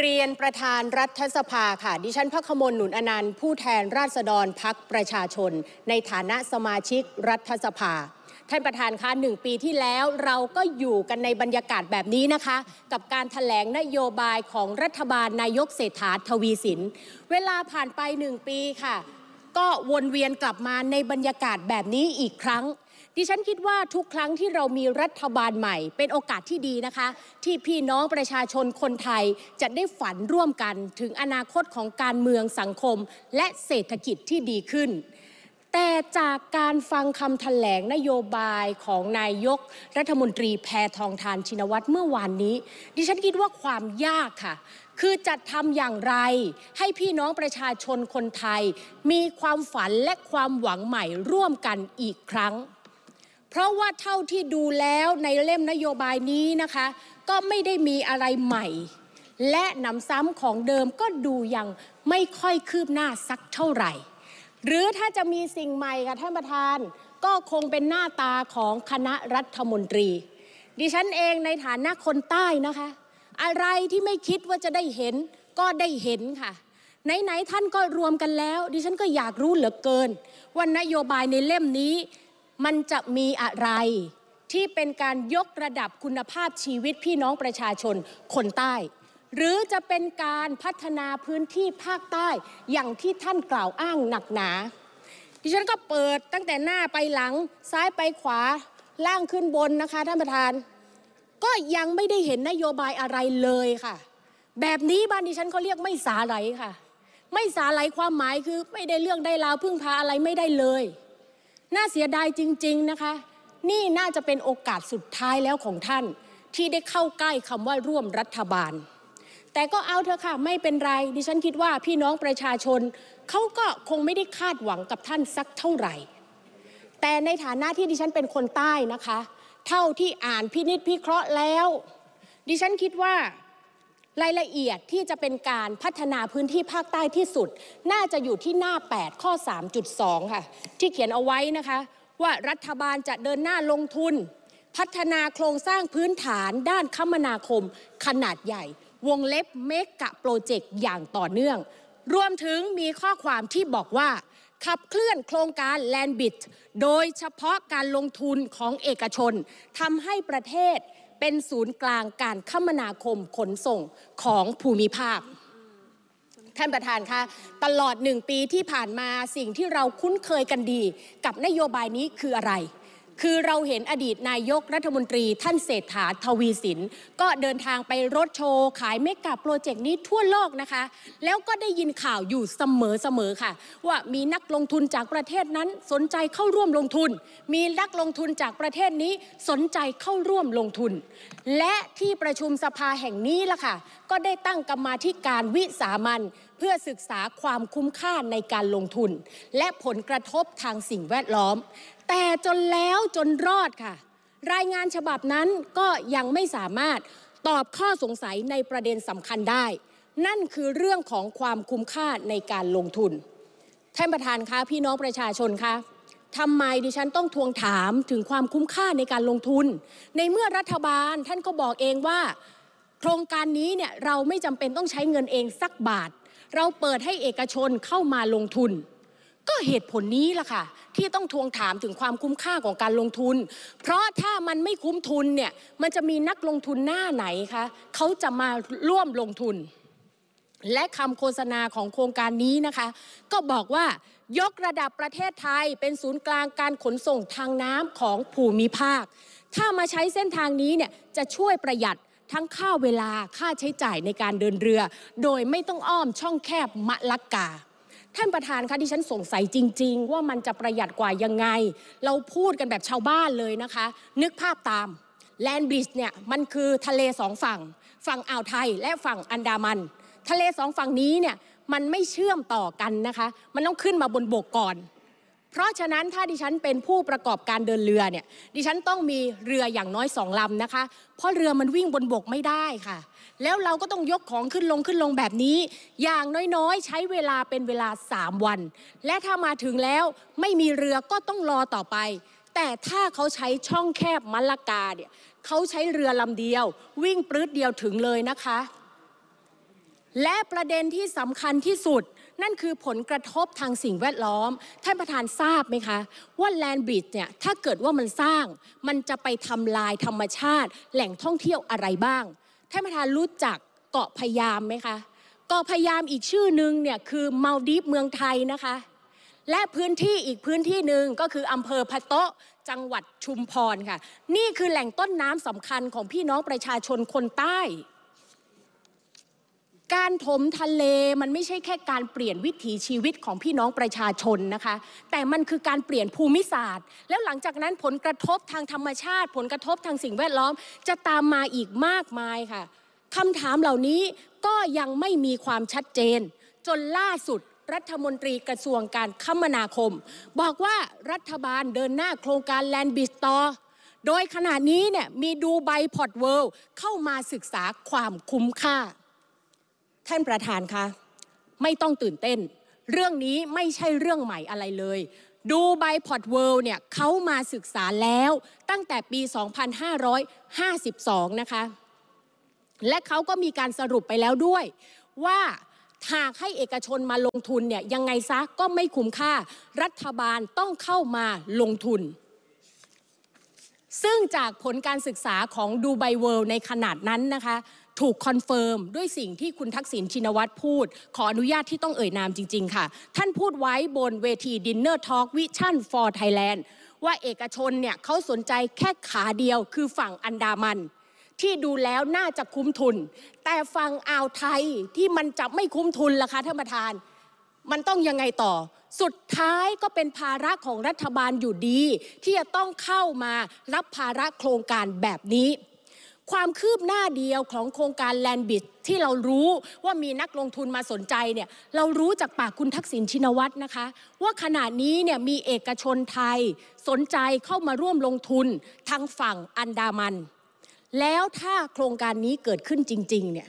เรียนประธานรัฐสภาค่ะ ดิฉันพักขมลหนุนอนันต์ผู้แทนราษฎรพักประชาชน ในฐานะสมาชิกรัฐสภาท่านประธานคะหนึ่งปีที่แล้ว เราก็อยู่กันในบรรยากาศแบบนี้นะคะ กับการถแถลงนโยบายของรัฐบาลนายกเศรษฐาทวีสิน เวลาผ่านไปหนึ่งปีค่ะ ก็วนเวียนกลับมาในบรรยากาศแบบนี้อีกครั้งดิฉันคิดว่าทุกครั้งที่เรามีรัฐบาลใหม่เป็นโอกาสที่ดีนะคะ ที่พี่น้องประชาชนคนไทยจะได้ฝันร่วมกันถึงอนาคตของการเมืองสังคมและเศรษฐกิจที่ดีขึ้น แต่จากการฟังคำถแถลงนโยบายของนายกรัฐมนตรีแพทองทานชินวัตรเมื่อวานนี้ ดิฉันคิดว่าความยากค่ะ คือจะทำอย่างไร ให้พี่น้องประชาชนคนไทย มีความฝันและความหวังใหม่ร่วมกันอีกครั้งเพราะว่าเท่าที่ดูแล้วในเล่มนโยบายนี้นะคะ ก็ไม่ได้มีอะไรใหม่ และหนำซ้ำของเดิมก็ดูยังไม่ค่อยคืบหน้าสักเท่าไหร่ หรือถ้าจะมีสิ่งใหม่ค่ะท่านประธานก็คงเป็นหน้าตาของคณะรัฐมนตรี ดิฉันเองในฐานะคนใต้นะคะ อะไรที่ไม่คิดว่าจะได้เห็นก็ได้เห็นค่ะไหนๆท่านก็รวมกันแล้ว ดิฉันก็อยากรู้เหลือเกินว่านโยบายในเล่มนี้มันจะมีอะไรที่เป็นการยกระดับคุณภาพชีวิตพี่น้องประชาชนคนใต้ หรือจะเป็นการพัฒนาพื้นที่ภาคใต้อย่างที่ท่านกล่าวอ้างหนักหนาดิฉันก็เปิดตั้งแต่หน้าไปหลังซ้ายไปขวาล่างขึ้นบนนะคะ ท่านประธาน ก็ยังไม่ได้เห็นนโยบายอะไรเลยค่ะ แบบนี้บ้านดิฉันเขาเรียกไม่สาไหลค่ะ ไม่สาไหลความหมายคือไม่ได้เรื่องได้ราวพึ่งพาอะไรไม่ได้เลยน่าเสียดายจริง ๆนะคะ นี่น่าจะเป็นโอกาสสุดท้ายแล้วของท่าน ที่ได้เข้าใกล้คำว่าร่วมรัฐบาล แต่ก็เอาเถอะค่ะ ไม่เป็นไร ดิฉันคิดว่าพี่น้องประชาชน เขาก็คงไม่ได้คาดหวังกับท่านสักเท่าไหร่ แต่ในฐานะที่ดิฉันเป็นคนใต้นะคะ เท่าที่อ่านพินิษพิเคราะห์แล้ว ดิฉันคิดว่ารายละเอียดที่จะเป็นการพัฒนาพื้นที่ภาคใต้ที่สุด น่าจะอยู่ที่หน้า 8 ข้อ 3.2 ค่ะ ที่เขียนเอาไว้นะคะ ว่ารัฐบาลจะเดินหน้าลงทุน พัฒนาโครงสร้างพื้นฐานด้านคมนาคมขนาดใหญ่ วงเล็บเมกะโปรเจกต์อย่างต่อเนื่อง รวมถึงมีข้อความที่บอกว่า ขับเคลื่อนโครงการแลนบิดโดยเฉพาะการลงทุนของเอกชนทำให้ประเทศเป็นศูนย์กลางการคมนาคมขนส่งของภูมิภาค ท่านประธานคะ ตลอดหนึ่งปีที่ผ่านมาสิ่งที่เราคุ้นเคยกันดี กับนโยบายนี้คืออะไรคือเราเห็นอดีตนายกรัฐมนตรี ท่านเศรษฐาทวีสินก็เดินทางไปรถโชว์ขายเมกะโปรเจกต์นี้ทั่วโลกนะคะ แล้วก็ได้ยินข่าวอยู่เสมอๆค่ะ ว่ามีนักลงทุนจากประเทศนั้นสนใจเข้าร่วมลงทุน มีนักลงทุนจากประเทศนี้สนใจเข้าร่วมลงทุน และที่ประชุมสภาแห่งนี้ล่ะค่ะก็ได้ตั้งกรรมาธิการวิสามันเพื่อศึกษาความคุ้มค่าในการลงทุน และผลกระทบทางสิ่งแวดล้อมแต่จนแล้วจนรอดค่ะ รายงานฉบับนั้นก็ยังไม่สามารถตอบข้อสงสัยในประเด็นสำคัญได้ นั่นคือเรื่องของความคุ้มค่าในการลงทุนท่านประธานคะพี่น้องประชาชนคะทำไมดิฉันต้องทวงถามถึงความคุ้มค่าในการลงทุน ในเมื่อรัฐบาลท่านก็บอกเองว่าโครงการนี้เนี่ยเราไม่จำเป็นต้องใช้เงินเองสักบาท เราเปิดให้เอกชนเข้ามาลงทุนก็เหตุผลนี้ล่ะค่ะที่ต้องทวงถามถึงความคุ้มค่าของการลงทุน เพราะถ้ามันไม่คุ้มทุนเนี่ยมันจะมีนักลงทุนหน้าไหนคะเขาจะมาร่วมลงทุน และคำโฆษณาของโครงการนี้นะคะ ก็บอกว่ายกระดับประเทศไทยเป็นศูนย์กลางการขนส่งทางน้ำของภูมิภาค ถ้ามาใช้เส้นทางนี้เนี่ยจะช่วยประหยัดทั้งค่าเวลาค่าใช้จ่ายในการเดินเรือ โดยไม่ต้องอ้อมช่องแคบมะลักกาท่านประธานคะที่ฉันสงสัยจริง ๆ ว่ามันจะประหยัดกว่ายังไง เราพูดกันแบบชาวบ้านเลยนะคะ นึกภาพตามแลนบริดจ์เนี่ยมันคือทะเลสองฝั่ง ฝั่งอ่าวไทยและฝั่งอันดามัน ทะเลสองฝั่งนี้เนี่ยมันไม่เชื่อมต่อกันนะคะ มันต้องขึ้นมาบนบกก่อน เพราะฉะนั้นถ้าดิฉันเป็นผู้ประกอบการเดินเรือเนี่ย ดิฉันต้องมีเรืออย่างน้อยสองลำนะคะ เพราะเรือมันวิ่งบนบกไม่ได้ค่ะแล้วเราก็ต้องยกของขึ้นลงขึ้นลงแบบนี้ อย่างน้อยๆ ใช้เวลาเป็นเวลา 3 วัน และถ้ามาถึงแล้วไม่มีเรือก็ต้องรอต่อไป แต่ถ้าเขาใช้ช่องแคบมะละกาเนี่ยเขาใช้เรือลำเดียว วิ่งปลื้ดเดียวถึงเลยนะคะ และประเด็นที่สำคัญที่สุดนั่นคือผลกระทบทางสิ่งแวดล้อม ท่านประธานทราบไหมคะว่าแลนบิดเนี่ยถ้าเกิดว่ามันสร้างมันจะไปทำลายธรรมชาติ แหล่งท่องเที่ยวอะไรบ้างท่านประธานรู้จักเกาะพยามไหมคะ เกาะพยามอีกชื่อหนึ่งเนี่ยคือมาลดีฟเมืองไทยนะคะ และพื้นที่อีกพื้นที่หนึ่งก็คือ อำเภอพะโตะจังหวัดชุมพรค่ะ นี่คือแหล่งต้นน้ำสำคัญของพี่น้องประชาชนคนใต้การถมทะเลมันไม่ใช่แค่การเปลี่ยนวิถีชีวิตของพี่น้องประชาชนนะคะ แต่มันคือการเปลี่ยนภูมิศาสตร์ แล้วหลังจากนั้นผลกระทบทางธรรมชาติ ผลกระทบทางสิ่งแวดล้อม จะตามมาอีกมากมายค่ะ คำถามเหล่านี้ก็ยังไม่มีความชัดเจน จนล่าสุดรัฐมนตรีกระทรวงการคมนาคม บอกว่ารัฐบาลเดินหน้าโครงการแลนด์บิสตอโดยขณะนี้เนี่ยมีดูไบพอร์ตเวิลด์เข้ามาศึกษาความคุ้มค่าท่านประธานคะไม่ต้องตื่นเต้น เรื่องนี้ไม่ใช่เรื่องใหม่อะไรเลยดูไบพอร์ตเวิลด์เนี่ยเขามาศึกษาแล้วตั้งแต่ปี 2552 นะคะ และเขาก็มีการสรุปไปแล้วด้วย ว่าหากให้เอกชนมาลงทุนเนี่ยยังไงซะก็ไม่คุ้มค่า รัฐบาลต้องเข้ามาลงทุน ซึ่งจากผลการศึกษาของดูไบเวิลด์ในขนาดนั้นนะคะถูกคอนเฟิร์มด้วยสิ่งที่คุณทักษิณชินวัตรพูด ขออนุญาตที่ต้องเอ่ยนามจริง ๆ ค่ะ ท่านพูดไว้บนเวทีดินเนอร์ทอล์กวิชั่นฟอร์ไทยแลนด์ว่าเอกชนเนี่ยเขาสนใจแค่ขาเดียวคือฝั่งอันดามัน ที่ดูแล้วน่าจะคุ้มทุน แต่ฝั่งอ่าวไทย ที่มันจะไม่คุ้มทุนล่ะคะท่านประธานมันต้องยังไงต่อ สุดท้ายก็เป็นภาระของรัฐบาลอยู่ดี ที่จะต้องเข้ามารับภาระโครงการแบบนี้ความคืบหน้าเดียวของโครงการแลนบิดที่เรารู้ว่ามีนักลงทุนมาสนใจเนี่ยเรารู้จากปากคุณทักษิณชินวัตรนะคะ ว่าขณะนี้เนี่ยมีเอกชนไทยสนใจเข้ามาร่วมลงทุนทางฝั่งอันดามัน แล้วถ้าโครงการนี้เกิดขึ้นจริงๆเนี่ย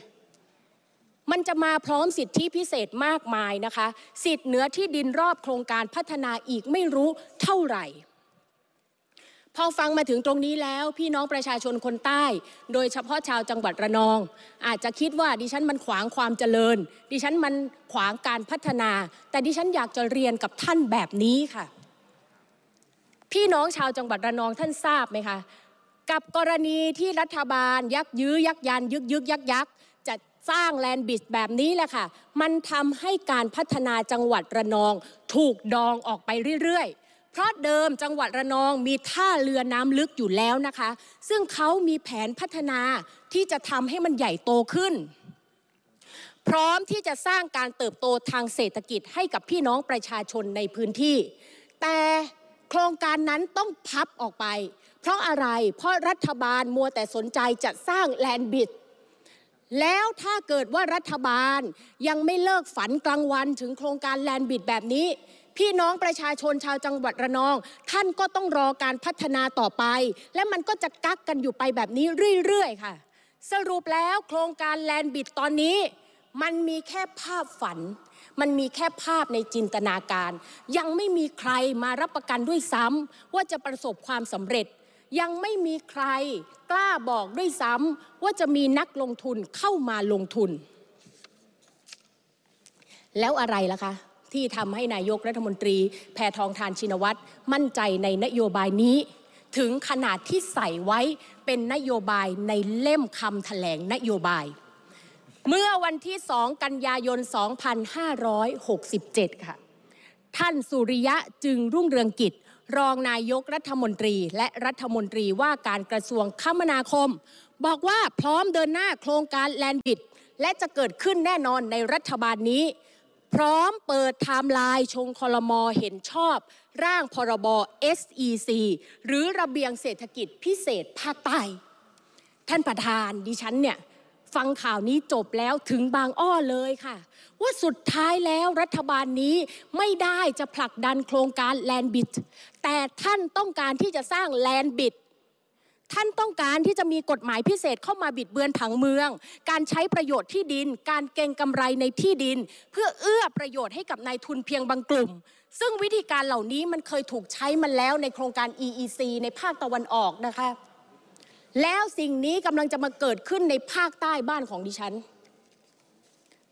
มันจะมาพร้อมสิทธิพิเศษมากมายนะคะสิทธิเหนือที่ดินรอบโครงการพัฒนาอีกไม่รู้เท่าไหร่พอฟังมาถึงตรงนี้แล้วพี่น้องประชาชนคนใต้ โดยเฉพาะชาวจังหวัดระนอง อาจจะคิดว่าดิฉันมันขวางความเจริญ ดิฉันมันขวางการพัฒนา แต่ดิฉันอยากจะเรียนกับท่านแบบนี้ค่ะ พี่น้องชาวจังหวัดระนองท่านทราบไหมคะกับกรณีที่รัฐบาล ยักยื้อ ยักยันยึกยึกยักยักจะสร้างแลนด์บิชแบบนี้แหละค่ะมันทำให้การพัฒนาจังหวัดระนอง ถูกดองออกไปเรื่อยๆเพราะเดิมจังหวัดระนองมีท่าเรือน้ำลึกอยู่แล้วนะคะ ซึ่งเขามีแผนพัฒนาที่จะทำให้มันใหญ่โตขึ้น พร้อมที่จะสร้างการเติบโตทางเศรษฐกิจให้กับพี่น้องประชาชนในพื้นที่ แต่โครงการนั้นต้องพับออกไป เพราะอะไรเพราะรัฐบาลมัวแต่สนใจจะสร้างแลนด์บิด แล้วถ้าเกิดว่ารัฐบาลยังไม่เลิกฝันกลางวันถึงโครงการแลนด์บิดแบบนี้พี่น้องประชาชนชาวจังหวัดระนอง ท่านก็ต้องรอการพัฒนาต่อไป และมันก็จะกักกันอยู่ไปแบบนี้เรื่อยๆค่ะ สรุปแล้วโครงการแลนบิดตอนนี้ มันมีแค่ภาพฝัน มันมีแค่ภาพในจินตนาการ ยังไม่มีใครมารับประกันด้วยซ้ำว่าจะประสบความสำเร็จ ยังไม่มีใครกล้าบอกด้วยซ้ำว่าจะมีนักลงทุนเข้ามาลงทุน แล้วอะไรล่ะคะที่ทำให้นายกรัฐมนตรี แพทองทานชินวัตรมั่นใจในนโยบายนี้ ถึงขนาดที่ใส่ไว้เป็นนโยบายในเล่มคำแถลงนโยบาย เมื่อวันที่ 2 กันยายน 2567 ค่ะ ท่านสุริยะจึงรุ่งเรืองกิจ รองนายกรัฐมนตรี และรัฐมนตรีว่าการกระทรวงคมนาคม บอกว่าพร้อมเดินหน้าโครงการแลนด์บิด และจะเกิดขึ้นแน่นอนในรัฐบาลนี้พร้อมเปิดไทม์ไลน์ชงคอรมอเห็นชอบร่างพรบ SEC หรือระเบียงเศรษฐกิจพิเศษภาคใต้ ท่านประธานดิฉันเนี่ยฟังข่าวนี้จบแล้วถึงบางอ้อเลยค่ะ ว่าสุดท้ายแล้วรัฐบาลนี้ไม่ได้จะผลักดันโครงการแลนบิดแต่ท่านต้องการที่จะสร้างแลนบิดท่านต้องการที่จะมีกฎหมายพิเศษเข้ามาบิดเบือนผังเมือง การใช้ประโยชน์ที่ดิน การเก่งกำไรในที่ดิน เพื่อเอื้อประโยชน์ให้กับนายทุนเพียงบางกลุ่ม ซึ่งวิธีการเหล่านี้มันเคยถูกใช้มาแล้วในโครงการ EEC ในภาคตะวันออกนะคะ แล้วสิ่งนี้กำลังจะมาเกิดขึ้นในภาคใต้บ้านของดิฉัน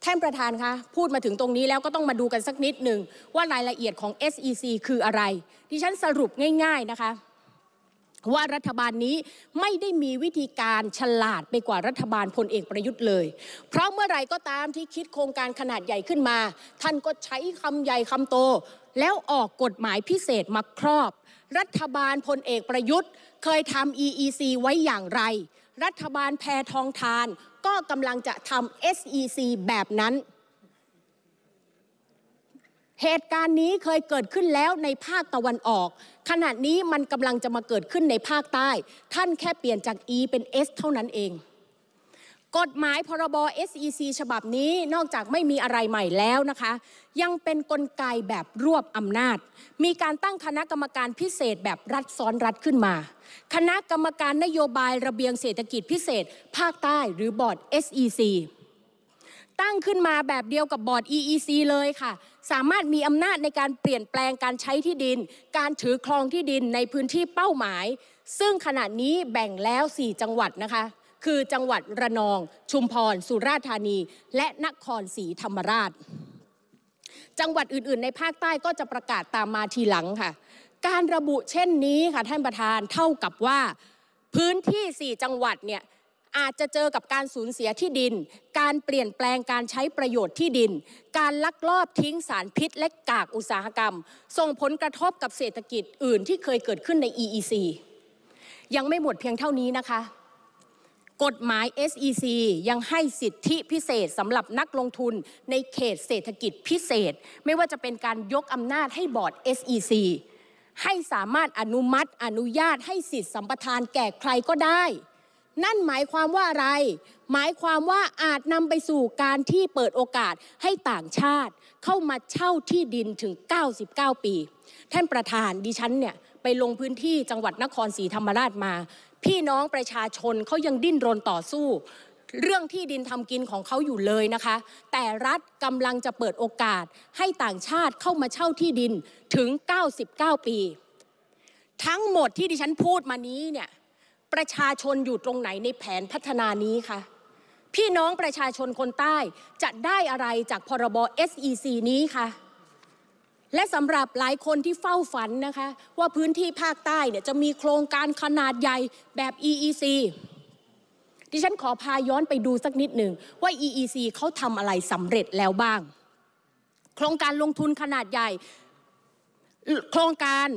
ท่านประธานคะพูดมาถึงตรงนี้แล้วก็ต้องมาดูกันสักนิดหนึ่งว่ารายละเอียดของ SEC คืออะไร ดิฉันสรุปง่าย ๆนะคะว่ารัฐบาลนี้ไม่ได้มีวิธีการฉลาดไปกว่ารัฐบาลพลเอกประยุทธ์เลย เพราะเมื่อไหร่ก็ตามที่คิดโครงการขนาดใหญ่ขึ้นมา ท่านก็ใช้คำใหญ่คำโต แล้วออกกฎหมายพิเศษมาครอบ รัฐบาลพลเอกประยุทธ์ เคยทำ EEC ไว้อย่างไร รัฐบาลแพทองทานก็กำลังจะทำ SEC แบบนั้นเหตุการณ์นี้เคยเกิดขึ้นแล้วในภาคตะวันออก ขณะนี้มันกำลังจะมาเกิดขึ้นในภาคใต้ ท่านแค่เปลี่ยนจาก E เป็น S เท่านั้นเอง กฎหมายพรบ SEC ฉบับนี้นอกจากไม่มีอะไรใหม่แล้วนะคะ ยังเป็นนกลไกแบบรวบอำนาจ มีการตั้งคณะกรรมการพิเศษแบบรัฐซ้อนรัฐขึ้นมา คณะกรรมการนโยบายระเบียงเศรษฐกิจพิเศษ ภาคใต้ หรือบอร์ด SEC ตั้งขึ้นมาแบบเดียวกับบอร์ด EEC เลยค่ะสามารถมีอำนาจในการเปลี่ยนแปลงการใช้ที่ดิน การถือครองที่ดินในพื้นที่เป้าหมาย ซึ่งขณะนี้แบ่งแล้ว 4 จังหวัดนะคะ คือจังหวัดระนอง ชุมพร สุราษฎร์ธานี และนครศรีธรรมราช จังหวัดอื่น ๆ ในภาคใต้ก็จะประกาศตามมาทีหลังค่ะ การระบุเช่นนี้ค่ะท่านประธานเท่ากับว่าพื้นที่ 4 จังหวัดเนี่ยอาจจะเจอกับการสูญเสียที่ดิน การเปลี่ยนแปลงการใช้ประโยชน์ที่ดิน การลักลอบทิ้งสารพิษ และกากอุตสาหกรรม ส่งผลกระทบกับเศรษฐกิจอื่นที่เคยเกิดขึ้นใน EEC ยังไม่หมดเพียงเท่านี้นะคะ กฎหมาย SEC ยังให้สิทธิพิเศษสำหรับนักลงทุนในเขตเศรษฐกิจพิเศษ ไม่ว่าจะเป็นการยกอำนาจให้บอร์ด SEC ให้สามารถอนุมัติ อนุญาตให้สิทธิสัมปทานแก่ใครก็ได้นั่นหมายความว่าอะไร หมายความว่าอาจนำไปสู่การที่เปิดโอกาสให้ต่างชาติเข้ามาเช่าที่ดินถึง 99 ปี ท่านประธานดิฉันเนี่ยไปลงพื้นที่จังหวัดนครศรีธรรมราชมา พี่น้องประชาชนเขายังดิ้นรนต่อสู้ เรื่องที่ดินทำกินของเขาอยู่เลยนะคะ แต่รัฐกำลังจะเปิดโอกาสให้ต่างชาติเข้ามาเช่าที่ดินถึง 99 ปี ทั้งหมดที่ดิฉันพูดมานี้เนี่ยประชาชนอยู่ตรงไหนในแผนพัฒนานี้คะพี่น้องประชาชนคนใต้จะได้อะไรจากพรบ SEC นี้คะและสำหรับหลายคนที่เฝ้าฝันนะคะว่าพื้นที่ภาคใต้เนี่ยจะมีโครงการขนาดใหญ่แบบ EEC ดิฉันขอพาย้อนไปดูสักนิดหนึ่งว่า EEC เขาทำอะไรสำเร็จแล้วบ้าง โครงการลงทุนขนาดใหญ่ โครงการ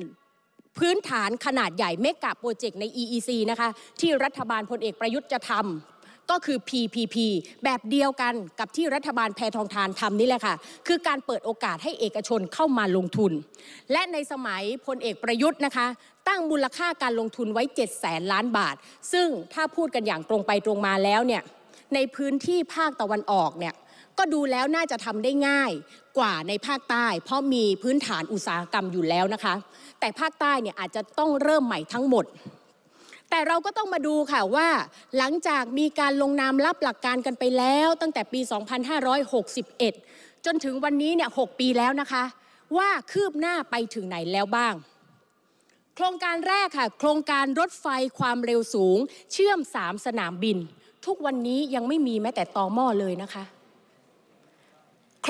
พื้นฐานขนาดใหญ่เมกะโปรเจกต์ใน EEC นะคะที่รัฐบาลพลเอกประยุทธ์จะทำก็คือ PPP แบบเดียวกันกับที่รัฐบาลแพทองทานทำนี่แหละค่ะคือการเปิดโอกาสให้เอกชนเข้ามาลงทุน และในสมัยพลเอกประยุทธ์นะคะตั้งมูลค่าการลงทุนไว้7แสนล้านบาท ซึ่งถ้าพูดกันอย่างตรงไปตรงมาแล้วเนี่ยในพื้นที่ภาคตะวันออกเนี่ยก็ดูแล้วน่าจะทำได้ง่ายกว่าในภาคใต้เพราะมีพื้นฐานอุตสาหกรรมอยู่แล้วนะคะ แต่ภาคใต้เนี่ยอาจจะต้องเริ่มใหม่ทั้งหมด แต่เราก็ต้องมาดูค่ะว่าหลังจากมีการลงนามรับหลักการกันไปแล้วตั้งแต่ปี 2561 จนถึงวันนี้เนี่ย 6 ปีแล้วนะคะ ว่าคืบหน้าไปถึงไหนแล้วบ้าง โครงการแรกค่ะ โครงการรถไฟความเร็วสูง เชื่อม3สนามบิน ทุกวันนี้ยังไม่มีแม้แต่ตอม่อเลยนะคะ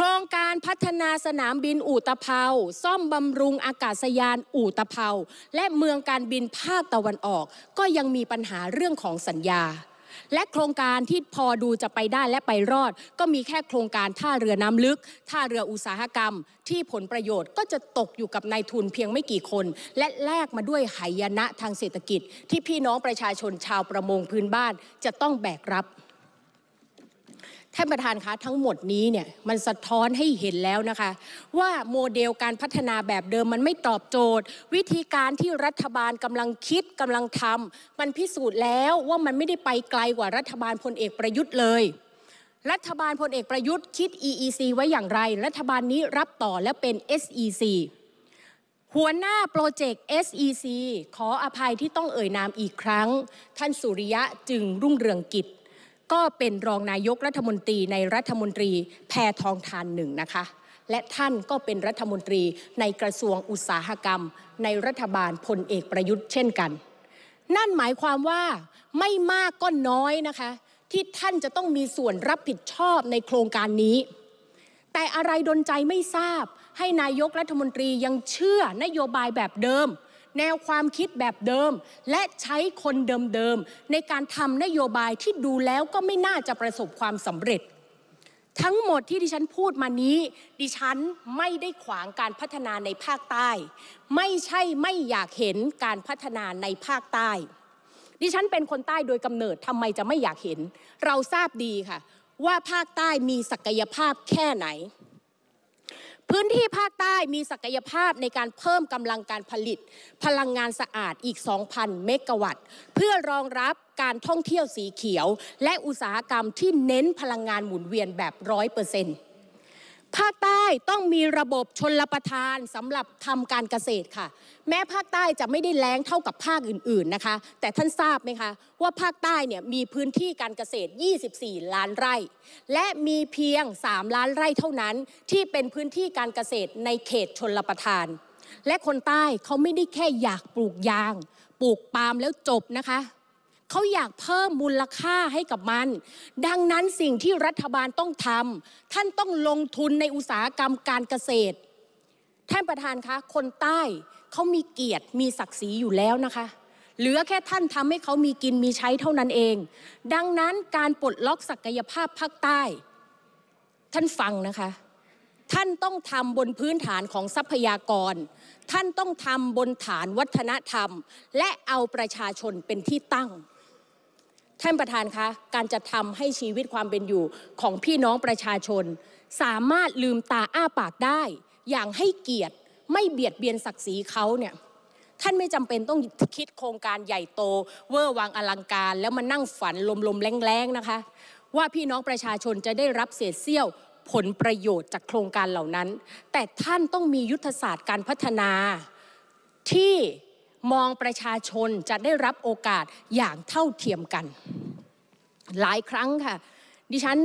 ครงการพัฒนาสนามบิน อู่ตะเภา ซ่อมบำรุงอากาศยานอู่ตะเภา และเมืองการบินภาคตะวันออก ก็ยังมีปัญหาเรื่องของสัญญา และโครงการที่พอดูจะไปได้และไปรอด ก็มีแค่โครงการท่าเรือน้ำลึกท่าเรืออุตสาหกรรม ที่ผลประโยชน์ก็จะตกอยู่กับนายทุนเพียงไม่กี่คน และแลกมาด้วยหายนะทางเศรษฐกิจ ที่พี่น้องประชาชนชาวประมงพื้นบ้านจะต้องแบกรับท่านประธานคะทั้งหมดนี้เนี่ยมันสะท้อนให้เห็นแล้วนะคะ ว่าโมเดลการพัฒนาแบบเดิมมันไม่ตอบโจทย์ วิธีการที่รัฐบาลกำลังคิดกำลังทำ มันพิสูจน์แล้วว่ามันไม่ได้ไปไกลกว่ารัฐบาลพลเอกประยุทธ์เลย รัฐบาลพลเอกประยุทธ์คิด EEC ไว้อย่างไร รัฐบาลนี้รับต่อและเป็น SEC หัวหน้าโปรเจกต์ SEC ขออภัยที่ต้องเอ่ยนามอีกครั้ง ท่านสุริยะจึงรุ่งเรืองกิจก็เป็นรองนายกรัฐมนตรีในรัฐมนตรีแพทองทานหนึ่งนะคะและท่านก็เป็นรัฐมนตรีในกระทรวงอุตสาหกรรม ในรัฐบาลพลเอกประยุทธ์เช่นกัน นั่นหมายความว่าไม่มากก็น้อยนะคะที่ท่านจะต้องมีส่วนรับผิดชอบในโครงการนี้ แต่อะไรดนใจไม่ทราบให้นายกรัฐมนตรียังเชื่อนโยบายแบบเดิมแนวความคิดแบบเดิม และใช้คนเดิมๆในการทำนโยบายที่ดูแล้วก็ไม่น่าจะประสบความสำเร็จ ทั้งหมดที่ดิฉันพูดมานี้ ดิฉันไม่ได้ขวางการพัฒนาในภาคใต้ ไม่ใช่ไม่อยากเห็นการพัฒนาในภาคใต้ ดิฉันเป็นคนใต้โดยกำเนิดทำไมจะไม่อยากเห็น เราทราบดีค่ะ ว่าภาคใต้มีศักยภาพแค่ไหนพื้นที่ภาคใต้มีศักยภาพในการเพิ่มกำลังการผลิต พลังงานสะอาดอีก 2,000 เมกะวัตต์ เพื่อรองรับการท่องเที่ยวสีเขียว และอุตสาหกรรมที่เน้นพลังงานหมุนเวียนแบบร้อยเปอร์เซ็นต์ภาคใต้ต้องมีระบบชนรประทานสำหรับทำการเกษตรค่ะ แม้ภาคใต้จะไม่ได้แรงเท่ากับภาคอื่นๆนะคะ แต่ท่านทราบไหมคะว่าภาคใต้เนี่ยมีพื้นที่การเกษตร 24 ล้านไร่ และมีเพียง 3 ล้านไร่เท่านั้นที่เป็นพื้นที่การเกษตรในเขตชนรประทาน และคนใต้เขาไม่ได้แค่อยากปลูกยาง ปลูกปาล์มแล้วจบนะคะเขาอยากเพิ่มมูลค่าให้กับมัน ดังนั้นสิ่งที่รัฐบาลต้องทำท่านต้องลงทุนในอุตสาหกรรมการเกษตรท่านประธานคะ คนใต้เขามีเกียรติมีศักดิ์ศรีอยู่แล้วนะคะ เหลือแค่ท่านทำให้เขามีกินมีใช้เท่านั้นเอง ดังนั้นการปลดล็อกศักยภาพภาคใต้ ท่านฟังนะคะ ท่านต้องทำบนพื้นฐานของทรัพยากร ท่านต้องทำบนฐานวัฒนธรรม และเอาประชาชนเป็นที่ตั้งท่านประธานคะ การจะทำให้ชีวิตความเป็นอยู่ของพี่น้องประชาชน สามารถลืมตาอ้าปากได้ อย่างให้เกียรติไม่เบียดเบียนศักดิ์ศรีเขาเนี่ย ท่านไม่จำเป็นต้องคิดโครงการใหญ่โตเวอร์วางอลังการแล้วมานั่งฝันลมๆแรงๆนะคะ ว่าพี่น้องประชาชนจะได้รับเศษเสี้ยวผลประโยชน์จากโครงการเหล่านั้น แต่ท่านต้องมียุทธศาสตร์การพัฒนาที่มองประชาชนจะได้รับโอกาสอย่างเท่าเทียมกัน หลายครั้งค่ะ ดิฉัน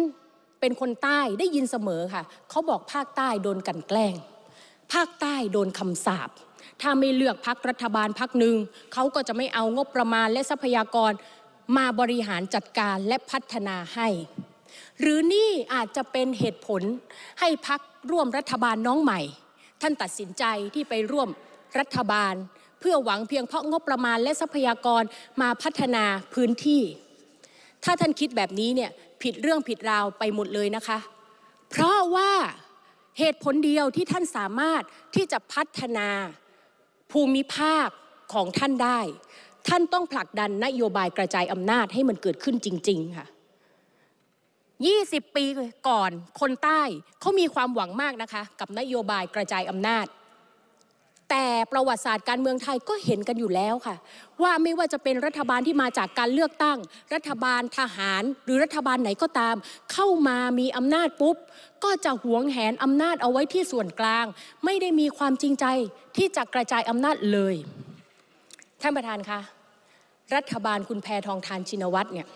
เป็นคนใต้ได้ยินเสมอค่ะ เขาบอกภาคใต้โดนกันแกล้ง ภาคใต้โดนคำสาปถ้าไม่เลือกพักรัฐบาลพักหนึ่ง เขาก็จะไม่เอางบประมาณและทรัพยากรมาบริหารจัดการและพัฒนาให้ หรือนี่อาจจะเป็นเหตุผลให้พักร่วมรัฐบาลน้องใหม่ ท่านตัดสินใจที่ไปร่วมรัฐบาลเพื่อหวังเพียงเพราะงบประมาณและทรัพยากรมาพัฒนาพื้นที่ ถ้าท่านคิดแบบนี้เนี่ยผิดเรื่องผิดราวไปหมดเลยนะคะ เพราะว่าเหตุผลเดียวที่ท่านสามารถที่จะพัฒนาภูมิภาคของท่านได้ ท่านต้องผลักดันนโยบายกระจายอำนาจให้มันเกิดขึ้นจริงๆค่ะ 20 ปีก่อนคนใต้เขามีความหวังมากนะคะกับนโยบายกระจายอำนาจแต่ประวัติศาสตร์การเมืองไทยก็เห็นกันอยู่แล้วค่ะ ว่าไม่ว่าจะเป็นรัฐบาลที่มาจากการเลือกตั้ง รัฐบาลทหาร หรือรัฐบาลไหนก็ตาม เข้ามามีอำนาจปุ๊บ ก็จะหวงแหนอำนาจเอาไว้ที่ส่วนกลาง ไม่ได้มีความจริงใจที่จะกระจายอำนาจเลยท่านประธานคะรัฐบาลคุณแพทองทานชินวัตรเนี่ย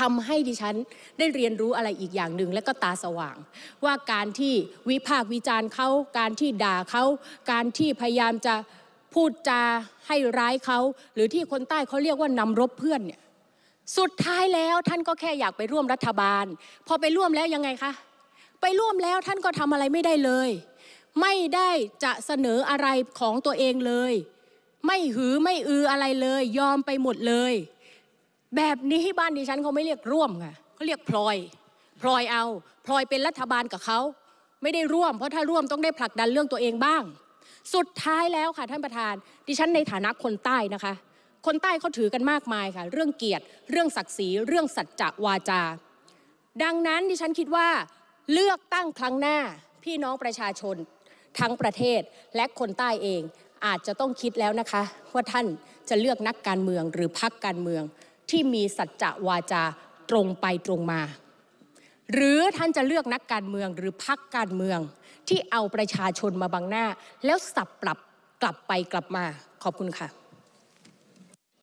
ทำให้ดิฉันได้เรียนรู้อะไรอีกอย่างหนึ่งและก็ตาสว่าง ว่าการที่วิพากษ์วิจารณ์เขาการที่ด่าเขาการที่พยายามจะพูดจาให้ร้ายเขาหรือที่คนใต้เขาเรียกว่านำรบเพื่อนเนี่ย สุดท้ายแล้วท่านก็แค่อยากไปร่วมรัฐบาล พอไปร่วมแล้วยังไงคะไปร่วมแล้วท่านก็ทำอะไรไม่ได้เลย ไม่ได้จะเสนออะไรของตัวเองเลย ไม่หือไม่อืออะไรเลย ยอมไปหมดเลยแบบนี้บ้านดิฉันเขาไม่เรียกร่วมไงเขาเรียกพลอย พลอยเอา พลอยเป็นรัฐบาลกับเขาไม่ได้ร่วม เพราะถ้าร่วมต้องได้ผลักดันเรื่องตัวเองบ้าง สุดท้ายแล้วค่ะท่านประธาน ดิฉันในฐานะคนใต้นะคะ คนใต้เขาถือกันมากมายค่ะ เรื่องเกียรติ เรื่องศักดิ์ศรี เรื่องสัจจะวาจา ดังนั้นดิฉันคิดว่าเลือกตั้งครั้งหน้าพี่น้องประชาชน ทั้งประเทศและคนใต้เองอาจจะต้องคิดแล้วนะคะว่าท่านจะเลือกนักการเมืองหรือพักการเมืองที่มีสัจจะวาจาตรงไปตรงมา หรือท่านจะเลือกนักการเมืองหรือพักการเมือง ที่เอาประชาชนมาบังหน้า แล้วสับปรับกลับไปกลับมาขอบคุณค่ะ